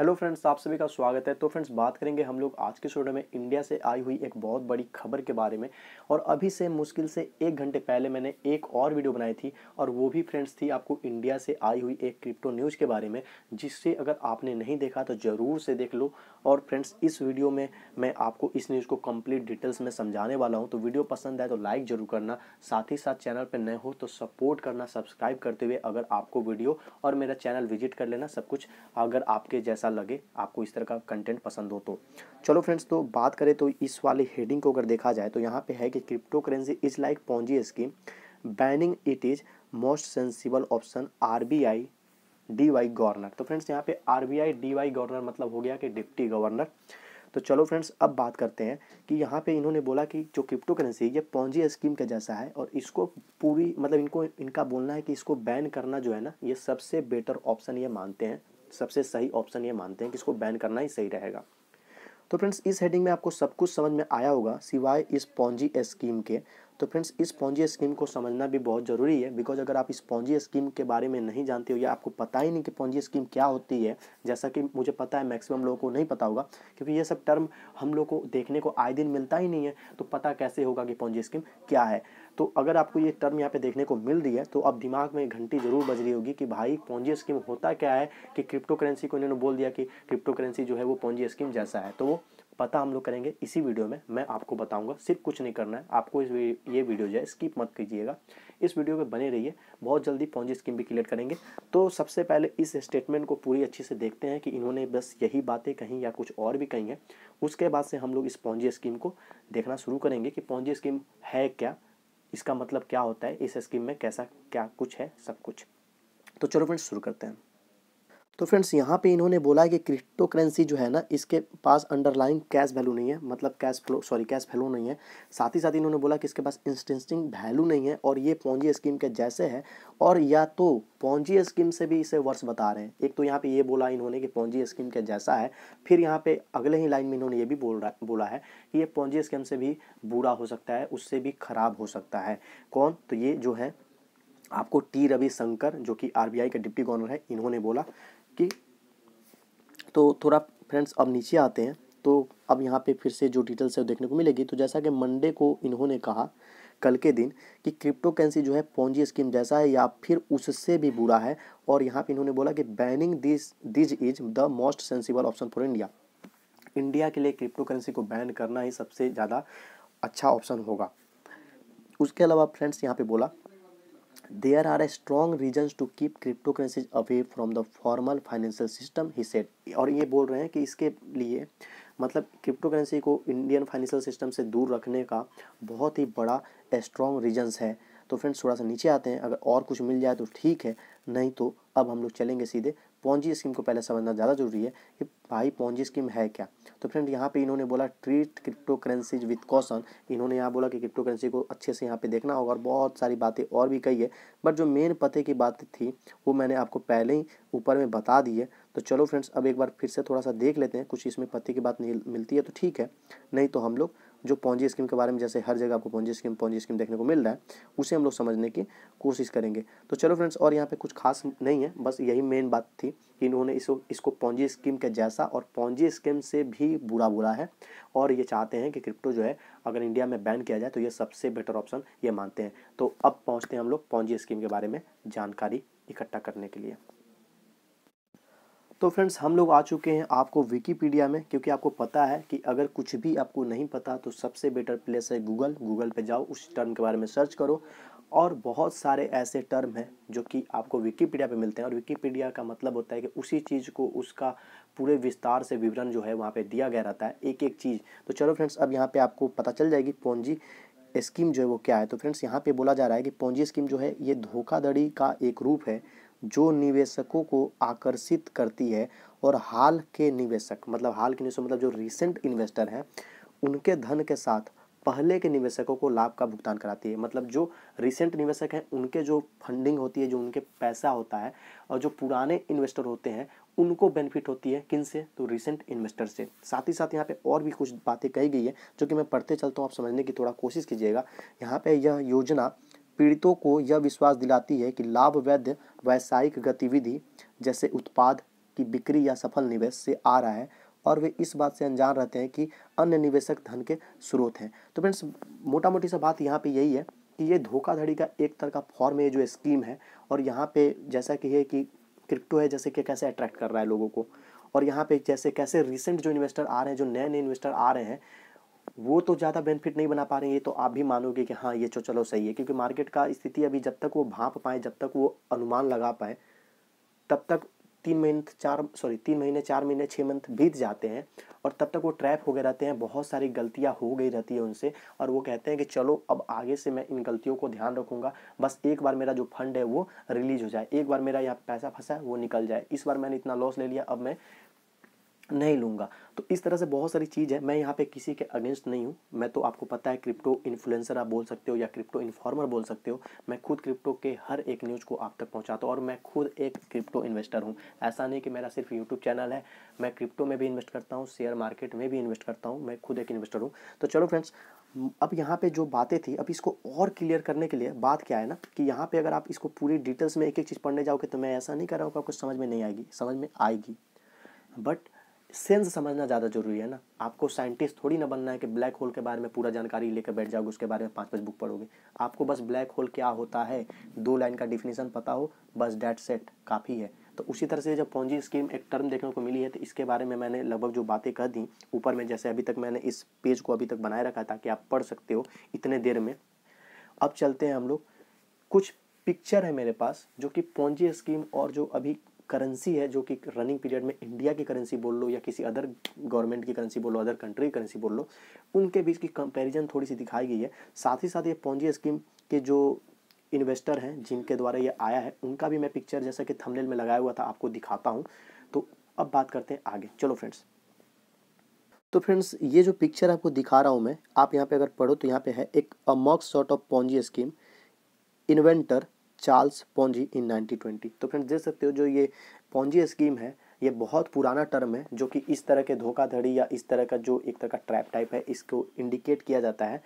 Hello friends आप सभी का स्वागत है तो फ्रेंड्स बात करेंगे हम लोग आज के शोडो में इंडिया से आई हुई एक बहुत बड़ी खबर के बारे में और अभी से मुश्किल से एक घंटे पहले मैंने एक और वीडियो बनाई थी और वो भी फ्रेंड्स थी आपको इंडिया से आई हुई एक क्रिप्टो न्यूज़ के बारे में जिससे अगर आपने नहीं देखा तो ज़रूर से देख लो और फ्रेंड्स इस वीडियो में मैं आपको इस न्यूज़ को कम्प्लीट डिटेल्स में समझाने वाला हूँ तो वीडियो पसंद आए तो लाइक ज़रूर करना साथ ही साथ चैनल पर नए हो तो सपोर्ट करना सब्सक्राइब करते हुए अगर आपको वीडियो और मेरा चैनल विजिट कर लेना सब कुछ अगर आपके जैसा अच्छा लगे आपको इस तरह का कंटेंट पसंद हो तो चलो फ्रेंड्स तो बात करें तो इस वाले हेडिंग को अगर देखा जाए तो यहाँ पे है कि crypto currency is like ponzi scheme banning it is most sensible option R B governor तो फ्रेंड्स यहाँ पे आर बी गवर्नर मतलब हो गया कि डिप्टी गवर्नर तो चलो फ्रेंड्स अब बात करते हैं कि यहाँ पे इन्होंने बोला कि जो क्रिप्टो करेंसी है ये पौजी स्कीम के जैसा है और इसको पूरी मतलब इनको इनका बोलना है कि इसको बैन करना जो है ना ये सबसे बेटर ऑप्शन ये मानते हैं सबसे सही ऑप्शन ये मानते हैं कि इसको बैन करना ही सही रहेगा तो फ्रेंड्स इस हेडिंग में आपको सब कुछ समझ में आया होगा सिवाय इस पौजी स्कीम के तो फ्रेंड्स इस पौजी स्कीम को समझना भी बहुत ज़रूरी है बिकॉज अगर आप इस पौजी स्कीम के बारे में नहीं जानते हो या आपको पता ही नहीं कि पौजी स्कीम क्या होती है जैसा कि मुझे पता है मैक्सिमम लोगों को नहीं पता होगा क्योंकि ये सब टर्म हम लोग को देखने को आए दिन मिलता ही नहीं है तो पता कैसे होगा कि पौजी स्कीम क्या है तो अगर आपको ये टर्म यहाँ पे देखने को मिल रही है तो अब दिमाग में घंटी जरूर बज रही होगी कि भाई पौजी स्कीम होता क्या है कि क्रिप्टो करेंसी को इन्होंने बोल दिया कि क्रिप्टो करेंसी जो है वो पौजी स्कीम जैसा है तो वो पता हम लोग करेंगे इसी वीडियो में मैं आपको बताऊंगा सिर्फ कुछ नहीं करना है आपको इस ये वीडियो जो है स्किप मत कीजिएगा इस वीडियो में बने रहिए बहुत जल्दी पौजी स्कीम भी क्लियर करेंगे तो सबसे पहले इस स्टेटमेंट को पूरी अच्छी से देखते हैं कि इन्होंने बस यही बातें कहीं या कुछ और भी कही हैं उसके बाद से हम लोग इस पौजी स्कीम को देखना शुरू करेंगे कि पौजी स्कीम है क्या इसका मतलब क्या होता है इस स्कीम में कैसा क्या कुछ है सब कुछ तो चलो फ्रेंड्स शुरू करते हैं तो फ्रेंड्स यहाँ पे इन्होंने बोला है कि क्रिप्टो करेंसी जो है ना इसके पास अंडरलाइन कैश वैल्यू नहीं है मतलब cash flow sorry cash value नहीं है साथ ही साथ इन्होंने बोला कि इसके पास इंस्टेंसिंग वैल्यू नहीं है और ये पौजी स्कीम के जैसे है और या तो पौजी स्कीम से भी इसे वर्ष बता रहे हैं एक तो यहाँ पे ये बोला इन्होंने कि पौजी स्कीम के जैसा है फिर यहाँ पे अगले ही लाइन में इन्होंने ये भी बोल रहा बोला है कि ये पौजी स्कीम से भी बुरा हो सकता है उससे भी खराब हो सकता है कौन तो ये जो है आपको टी रविशंकर जो कि आरबीआई के डिप्टी गवर्नर है इन्होंने बोला के तो थोड़ा फ्रेंड्स अब नीचे आते हैं तो अब यहाँ पे फिर से जो डिटेल्स है देखने को मिलेगी तो जैसा कि मंडे को इन्होंने कहा कल के दिन कि क्रिप्टो करेंसी जो है पौजी स्कीम जैसा है या फिर उससे भी बुरा है और यहाँ पे इन्होंने बोला कि banning this these is the most sensible option for India India के लिए क्रिप्टो करेंसी को बैन करना ही सबसे ज़्यादा अच्छा ऑप्शन होगा उसके अलावा फ्रेंड्स यहाँ पे बोला There are strong reasons to keep cryptocurrencies away from the formal financial system, he said. और ये बोल रहे हैं कि इसके लिए मतलब क्रिप्टो करेंसी को इंडियन फाइनेंशियल सिस्टम से दूर रखने का बहुत ही बड़ा स्ट्रॉन्ग रीजन्स है तो फ्रेंड्स थोड़ा सा नीचे आते हैं अगर और कुछ मिल जाए तो ठीक है नहीं तो अब हम लोग चलेंगे सीधे पौजी स्कीम को पहले समझना ज़्यादा जरूरी है कि भाई पौजी स्कीम है क्या तो फ्रेंड यहाँ पे इन्होंने बोला treat crypto currencies with caution इन्होंने यहाँ बोला कि क्रिप्टो करेंसी को अच्छे से यहाँ पे देखना होगा और बहुत सारी बातें और भी कही है बट जो मेन पते की बात थी वो मैंने आपको पहले ही ऊपर में बता दी है तो चलो फ्रेंड्स अब एक बार फिर से थोड़ा सा देख लेते हैं कुछ इसमें पते की बात मिलती है तो ठीक है नहीं तो हम लोग जो पौजी स्कीम के बारे में जैसे हर जगह आपको पौजी स्कीम पौजी स्कीम देखने को मिल रहा है उसे हम लोग समझने की कोशिश करेंगे तो चलो फ्रेंड्स और यहाँ पे कुछ खास नहीं है बस यही मेन बात थी कि इन्होंने इसको इसको पौजी स्कीम के जैसा और पौजी स्कीम से भी बुरा बुरा है और ये चाहते हैं कि क्रिप्टो जो है अगर इंडिया में बैन किया जाए तो ये सबसे बेटर ऑप्शन ये मानते हैं तो अब पहुँचते हैं हम लोग पौजी स्कीम के बारे में जानकारी इकट्ठा करने के लिए तो फ्रेंड्स हम लोग आ चुके हैं आपको विकीपीडिया में क्योंकि आपको पता है कि अगर कुछ भी आपको नहीं पता तो सबसे बेटर प्लेस है गूगल गूगल पे जाओ उस टर्म के बारे में सर्च करो और बहुत सारे ऐसे टर्म हैं जो कि आपको विकीपीडिया पे मिलते हैं और विकीपीडिया का मतलब होता है कि उसी चीज़ को उसका पूरे विस्तार से विवरण जो है वहाँ पर दिया गया रहता है एक एक चीज़ तो चलो फ्रेंड्स अब यहाँ पर आपको पता चल जाएगी पौजी स्कीम जो है वो क्या है तो फ्रेंड्स यहाँ पे बोला जा रहा है कि पूंजी स्कीम जो है ये धोखाधड़ी का एक रूप है जो निवेशकों को आकर्षित करती है और हाल के निवेशक मतलब हाल के निवेशक मतलब जो रिसेंट इन्वेस्टर हैं उनके धन के साथ पहले के निवेशकों को लाभ का भुगतान कराती है मतलब जो रिसेंट निवेशक हैं उनके जो फंडिंग होती है जो उनके पैसा होता है और जो पुराने इन्वेस्टर होते हैं उनको बेनिफिट होती है किन से तो रिसेंट इन्वेस्टर से साथ ही साथ यहाँ पे और भी कुछ बातें कही गई है जो कि मैं पढ़ते चलता हूँ आप समझने की थोड़ा कोशिश कीजिएगा यहाँ पे यह योजना पीड़ितों को यह विश्वास दिलाती है कि लाभ वैध व्यावसायिक गतिविधि जैसे उत्पाद की बिक्री या सफल निवेश से आ रहा है और वे इस बात से अनजान रहते हैं कि अन्य निवेशक धन के स्रोत हैं तो फ्रेंड्स मोटा मोटी सा बात यहाँ पे यही है कि ये धोखाधड़ी का एक तरह का फॉर्म है जो स्कीम है और यहाँ पे जैसा कि है कि क्रिप्टो है जैसे कि कैसे अट्रैक्ट कर रहा है लोगों को और यहाँ पे जैसे कैसे रिसेंट जो इन्वेस्टर आ रहे हैं जो नए नए इन्वेस्टर आ रहे हैं वो तो ज़्यादा बेनिफिट नहीं बना पा रहे हैं तो आप भी मानोगे कि हाँ ये तो चलो सही है क्योंकि मार्केट का स्थिति अभी जब तक वो भाप पाए जब तक वो अनुमान लगा पाए तब तक तीन महीने चार सॉरी तीन महीने चार महीने छः मंथ बीत जाते हैं और तब तक वो ट्रैप हो गए रहते हैं बहुत सारी गलतियां हो गई रहती है उनसे और वो कहते हैं कि चलो अब आगे से मैं इन गलतियों को ध्यान रखूंगा बस एक बार मेरा जो फंड है वो रिलीज हो जाए एक बार मेरा यहाँ पैसा फंसा है वो निकल जाए इस बार मैंने इतना लॉस ले लिया अब मैं नहीं लूँगा तो इस तरह से बहुत सारी चीज़ है मैं यहाँ पे किसी के अगेंस्ट नहीं हूँ मैं तो आपको पता है क्रिप्टो इन्फ्लुएंसर आप बोल सकते हो या क्रिप्टो इन्फॉर्मर बोल सकते हो मैं खुद क्रिप्टो के हर एक न्यूज़ को आप तक पहुँचाता हूँ और मैं खुद एक क्रिप्टो इन्वेस्टर हूँ ऐसा नहीं कि मेरा सिर्फ यूट्यूब चैनल है मैं क्रिप्टो में भी इन्वेस्ट करता हूँ शेयर मार्केट में भी इन्वेस्ट करता हूँ मैं खुद एक इन्वेस्टर हूँ तो चलो फ्रेंड्स अब यहाँ पे जो बातें थी अब इसको और क्लियर करने के लिए बात क्या है ना कि यहाँ पे अगर आप इसको पूरी डिटेल्स में एक एक चीज़ पढ़ने जाओगे तो मैं ऐसा नहीं कर रहा हूँ कि आपको समझ में नहीं आएगी समझ में आएगी बट सेंस समझना ज़्यादा जरूरी है ना आपको साइंटिस्ट थोड़ी ना बनना है कि ब्लैक होल के बारे में पूरा जानकारी लेकर बैठ जाओगे उसके बारे में पाँच पाँच बुक पढ़ोगे आपको बस ब्लैक होल क्या होता है दो लाइन का डिफिनेशन पता हो बस डैट सेट काफ़ी है तो उसी तरह से जब पौजी स्कीम एक टर्म देखने को मिली है तो इसके बारे में मैंने लगभग जो बातें कह दी ऊपर में जैसे अभी तक मैंने इस पेज को अभी तक बनाए रखा था कि आप पढ़ सकते हो इतने देर में अब चलते हैं हम लोग कुछ पिक्चर है मेरे पास जो कि पौजी स्कीम और जो अभी करेंसी है जो कि रनिंग पीरियड में इंडिया की करेंसी बोल लो या किसी अदर गवर्नमेंट की करेंसी बोल लो अदर कंट्री की करेंसी बोल लो उनके बीच की कंपैरिजन थोड़ी सी दिखाई गई है साथ ही साथ ये पौंजी स्कीम के जो इन्वेस्टर हैं जिनके द्वारा ये आया है उनका भी मैं पिक्चर जैसा कि थमलेल में लगाया हुआ था आपको दिखाता हूँ तो अब बात करते हैं आगे चलो फ्रेंड्स तो फ्रेंड्स ये जो पिक्चर आपको दिखा रहा हूँ मैं आप यहाँ पे अगर पढ़ो तो यहाँ पे है एक अमॉक्स sort of ponzi scheme inventor Charles Ponzi in 1920 तो फ्रेंड्स देख सकते हो जो ये पोंजी स्कीम है ये बहुत पुराना टर्म है जो कि इस तरह के धोखाधड़ी या इस तरह का जो एक तरह का ट्रैप टाइप है इसको इंडिकेट किया जाता है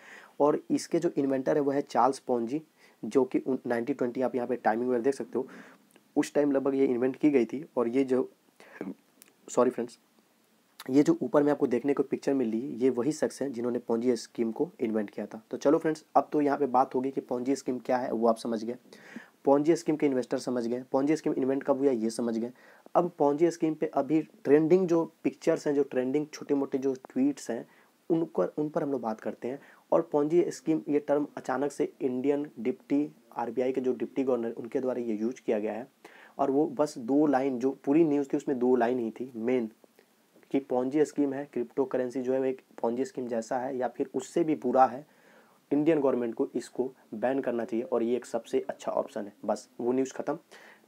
और इसके जो इन्वेंटर है वह है चार्ल्स पोंजी जो कि नाइनटीन ट्वेंटी आप यहाँ पे टाइमिंग वगैरह देख सकते हो उस टाइम लगभग ये इन्वेंट की गई थी और ये जो सॉरी फ्रेंड्स ये जो ऊपर में आपको देखने को पिक्चर मिली ये वही शख्स हैं जिन्होंने पौजी स्कीम को इन्वेंट किया था तो चलो फ्रेंड्स अब तो यहाँ पे बात होगी कि पौजी स्कीम क्या है वो आप समझ गए पौजी स्कीम के इन्वेस्टर समझ गए पौजी स्कीम इन्वेंट कब हुआ ये समझ गए अब पौजी स्कीम पे अभी ट्रेंडिंग जो पिक्चर्स हैं जो ट्रेंडिंग छोटे मोटे जो ट्वीट्स हैं उन पर उन पर हम लोग बात करते हैं और पौजी स्कीम ये टर्म अचानक से इंडियन डिप्टी आर के जो डिप्टी गवर्नर उनके द्वारा ये यूज किया गया है और वो बस दो लाइन जो पूरी न्यूज़ थी उसमें दो लाइन ही थी मेन कि पौजी स्कीम है क्रिप्टो करेंसी जो है एक पौजी स्कीम जैसा है या फिर उससे भी बुरा है इंडियन गवर्नमेंट को इसको बैन करना चाहिए और ये एक सबसे अच्छा ऑप्शन है बस वो न्यूज़ ख़त्म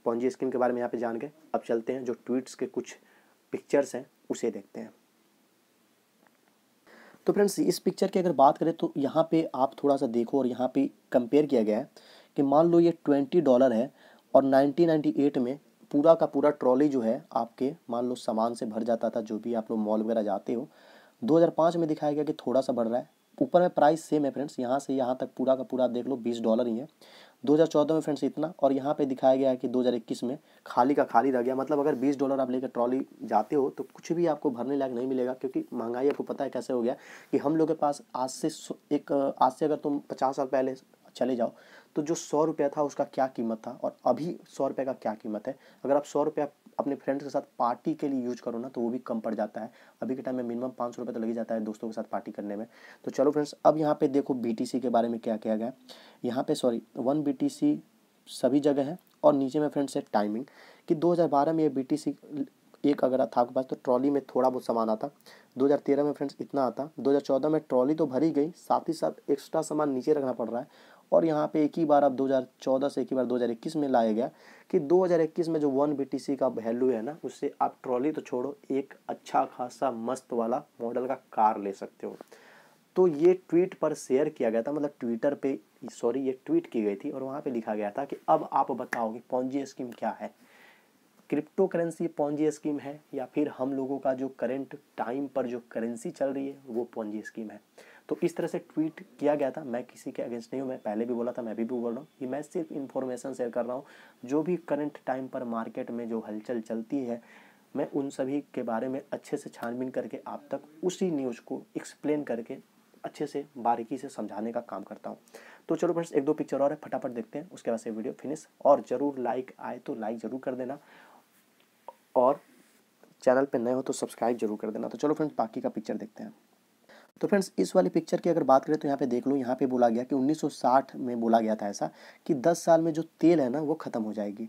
पौजी स्कीम के बारे में यहाँ पे जान गए अब चलते हैं जो ट्वीट्स के कुछ पिक्चर्स हैं उसे देखते हैं तो फ्रेंड्स इस पिक्चर की अगर बात करें तो यहाँ पर आप थोड़ा सा देखो और यहाँ पर कंपेयर किया गया है कि मान लो ये ट्वेंटी डॉलर है और नाइनटीन में पूरा का पूरा ट्रॉली जो है आपके मान लो सामान से भर जाता था जो भी आप लोग मॉल वगैरह जाते हो 2005 में दिखाया गया कि थोड़ा सा बढ़ रहा है ऊपर में प्राइस सेम है फ्रेंड्स यहाँ से यहाँ तक पूरा का पूरा देख लो बीस डॉलर ही है 2014 में फ्रेंड्स इतना और यहाँ पे दिखाया गया है कि 2021 में खाली का खाली रह गया मतलब अगर 20 डॉलर आप लेकर ट्रॉली जाते हो तो कुछ भी आपको भरने लायक नहीं मिलेगा क्योंकि महंगाई आपको पता है कैसे हो गया कि हम लोग के पास आज से एक आज से अगर तुम पचास साल पहले चले जाओ तो जो सौ रुपया था उसका क्या कीमत था और अभी सौ रुपये का क्या कीमत है अगर आप सौ रुपया अपने फ्रेंड्स के साथ पार्टी के लिए यूज करो ना तो वो भी कम पड़ जाता है अभी के टाइम में मिनिमम पाँच सौ रुपये तो लगी जाता है दोस्तों के साथ पार्टी करने में तो चलो फ्रेंड्स अब यहाँ पे देखो बी के बारे में क्या किया गया यहाँ पे सॉरी वन बी सभी जगह है और नीचे में फ्रेंड्स है टाइमिंग कि दो में ये बी एक अगर था आपके पास तो ट्रॉली में थोड़ा बहुत सामान आता 2013 में फ्रेंड्स इतना आता 2014 में ट्रॉली तो भरी गई साथ ही साथ एक्स्ट्रा सामान नीचे रखना पड़ रहा है और यहाँ पे एक ही बार अब 2014 से एक ही बार 2021 में लाया गया कि 2021 में जो वन बी का वैल्यू है ना उससे आप ट्रॉली तो छोड़ो एक अच्छा खासा मस्त वाला मॉडल का कार ले सकते हो तो ये ट्वीट पर शेयर किया गया था मतलब ट्विटर पे सॉरी ये ट्वीट की गई थी और वहाँ पे लिखा गया था कि अब आप बताओ कि पौजी स्कीम क्या है क्रिप्टो करेंसी पौजी स्कीम है या फिर हम लोगों का जो करेंट टाइम पर जो करेंसी चल रही है वो पौजी स्कीम है तो इस तरह से ट्वीट किया गया था मैं किसी के अगेंस्ट नहीं हूँ मैं पहले भी बोला था मैं भी भी बोल रहा हूँ कि मैं सिर्फ इन्फॉर्मेशन शेयर कर रहा हूँ जो भी करंट टाइम पर मार्केट में जो हलचल चलती है मैं उन सभी के बारे में अच्छे से छानबीन करके आप तक उसी न्यूज़ को एक्सप्लेन करके अच्छे से बारीकी से समझाने का काम करता हूँ तो चलो फ्रेंड्स एक दो पिक्चर और है फटाफट देखते हैं उसके बाद से वीडियो फिनिश और ज़रूर लाइक आए तो लाइक ज़रूर कर देना और चैनल पे नए हो तो सब्सक्राइब जरूर कर देना तो चलो फ्रेंड्स बाकी का पिक्चर देखते हैं तो फ्रेंड्स इस वाली पिक्चर की अगर बात करें तो यहाँ पे देख लो यहाँ पे बोला गया कि 1960 में बोला गया था ऐसा कि 10 साल में जो तेल है ना वो ख़त्म हो जाएगी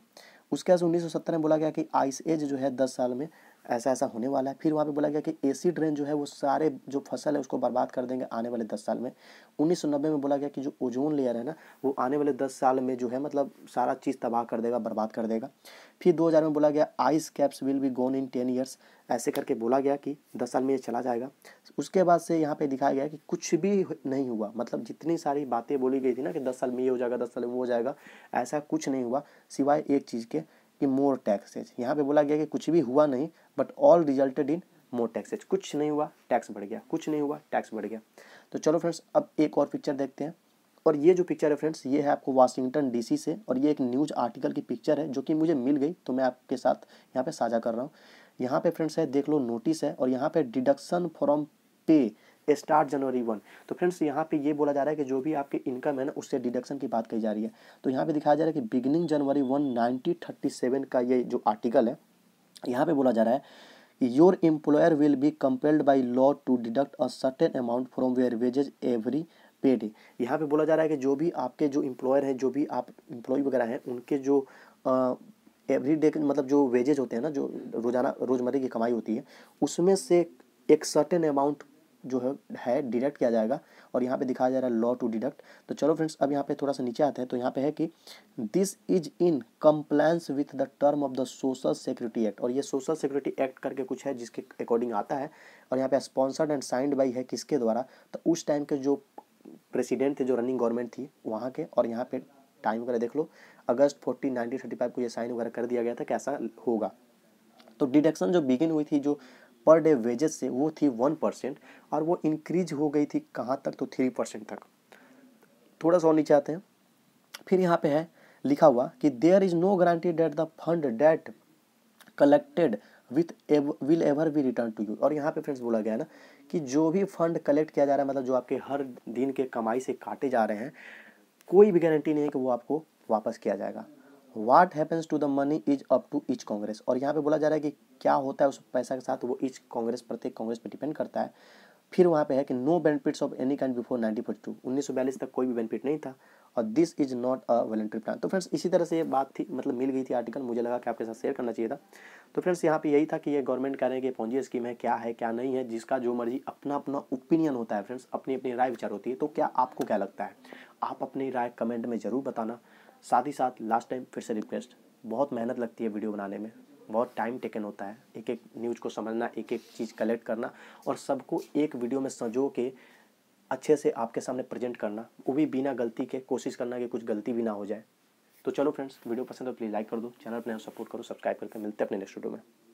उसके बाद उन्नीस में बोला गया कि आइस एज जो है दस साल में ऐसा ऐसा होने वाला है फिर वहाँ पे बोला गया कि एसिड रेन जो है वो सारे जो फसल है उसको बर्बाद कर देंगे आने वाले दस साल में उन्नीस में बोला गया कि जो ओजोन लेयर है ना वो आने वाले दस साल में जो है मतलब सारा चीज़ तबाह कर देगा बर्बाद कर देगा फिर दो में बोला गया ice caps will be gone in ten years ऐसे करके बोला गया कि दस साल में ये चला जाएगा उसके बाद से यहाँ पर दिखाया गया कि कुछ भी नहीं हुआ मतलब जितनी सारी बातें बोली गई थी ना कि दस साल में ये हो जाएगा दस साल में वो हो जाएगा ऐसा कुछ नहीं हुआ सिवाय एक चीज़ के कि मोर टैक्सेज यहाँ पे बोला गया कि कुछ भी हुआ नहीं but all resulted in more taxes कुछ नहीं हुआ टैक्स बढ़ गया कुछ नहीं हुआ टैक्स बढ़ गया तो चलो फ्रेंड्स अब एक और पिक्चर देखते हैं और ये जो पिक्चर है फ्रेंड्स ये है आपको वाशिंगटन डीसी से और ये एक न्यूज आर्टिकल की पिक्चर है जो कि मुझे मिल गई तो मैं आपके साथ यहाँ पे साझा कर रहा हूँ यहाँ पे फ्रेंड्स है देख लो नोटिस है और यहाँ पे deduction from pay start January one तो फ्रेंड्स यहाँ पे ये बोला जा रहा है कि जो भी आपके इनकम है ना उससे डिडक्शन की बात कही जा रही है तो यहाँ पे दिखाया जा रहा है कि beginning January one nineteen thirty seven का ये जो आर्टिकल है यहाँ पे बोला जा रहा है your employer will be compelled by law to deduct a certain amount from your wages every paid यहाँ पे बोला जा रहा है कि जो भी आपके जो एम्प्लॉयर हैं जो भी आप इम्प्लॉय वगैरह हैं उनके जो एवरी डे मतलब जो वेजेज होते हैं ना जो रोजाना रोजमर्रे की कमाई होती है उसमें से एक सर्टेन अमाउंट जो है है डिडक्ट किया जाएगा और यहाँ पे दिखाया जा रहा है लॉ टू डिडक्ट तो चलो फ्रेंड्स अब यहाँ पे थोड़ा सा नीचे आते हैं तो यहाँ पे है कि this is in compliance with the term of the social security act और ये सोशल सिक्योरिटी एक्ट करके कुछ है जिसके अकॉर्डिंग आता है और यहाँ पे स्पॉन्सर्ड एंड साइंड बाई है किसके द्वारा तो उस टाइम के जो प्रेसिडेंट थे जो रनिंग गवर्नमेंट थी वहाँ के और यहाँ पे टाइम वगैरह देख लो अगस्त फोर्टीन नाइनटीन को ये साइन वगैरह कर दिया गया था कैसा होगा तो डिडक्शन जो बिगिन हुई थी जो पर डे वेजेस से वो थी वन परसेंट और वो इंक्रीज हो गई थी कहाँ तक तो थ्री परसेंट तक थोड़ा सा और नीचे आते हैं फिर यहाँ पे है लिखा हुआ कि there is no guarantee that the fund that collected with will ever be return to you और यहाँ पे फ्रेंड्स बोला गया है ना कि जो भी फंड कलेक्ट किया जा रहा है मतलब जो आपके हर दिन के कमाई से काटे जा रहे हैं कोई भी गारंटी नहीं है कि वो आपको वापस किया जाएगा what happens to the money is up to each Congress और यहाँ पे बोला जा रहा है कि क्या होता है उस पैसा के साथ वो इच कांग्रेस प्रत्येक कांग्रेस पर डिपेंड करता है फिर वहाँ पे है कि no benefits of any kind before nineteen forty two उन्नीस सौ बयालीस तक कोई भी बेनिफिट नहीं था और this is not a voluntary plan तो फ्रेंड्स इसी तरह से ये बात थी मतलब मिल गई थी आर्टिकल मुझे लगा कि आपके साथ शेयर करना चाहिए था तो फ्रेंड्स यहाँ पे यही था कि ये गवर्नमेंट कह रहे हैं कि पौजी स्कीम है क्या है क्या नहीं है जिसका जो मर्जी अपना अपना ओपिनियन होता है फ्रेंड्स अपनी अपनी राय विचार होती है तो क्या आपको क्या लगता है आप अपनी राय कमेंट में ज़रूर बताना साथ ही साथ लास्ट टाइम फिर से रिक्वेस्ट बहुत मेहनत लगती है वीडियो बनाने में बहुत टाइम टेकन होता है एक एक न्यूज़ को समझना एक एक चीज़ कलेक्ट करना और सबको एक वीडियो में सजो के अच्छे से आपके सामने प्रेजेंट करना वो भी बिना गलती के कोशिश करना कि कुछ गलती भी ना हो जाए तो चलो फ्रेंड्स वीडियो पसंद हो प्लीज़ तो लाइक कर दो चैनल अपने सपोर्ट करो सब्सक्राइब करके मिलते हैं अपने नेक्स्ट वीडियो में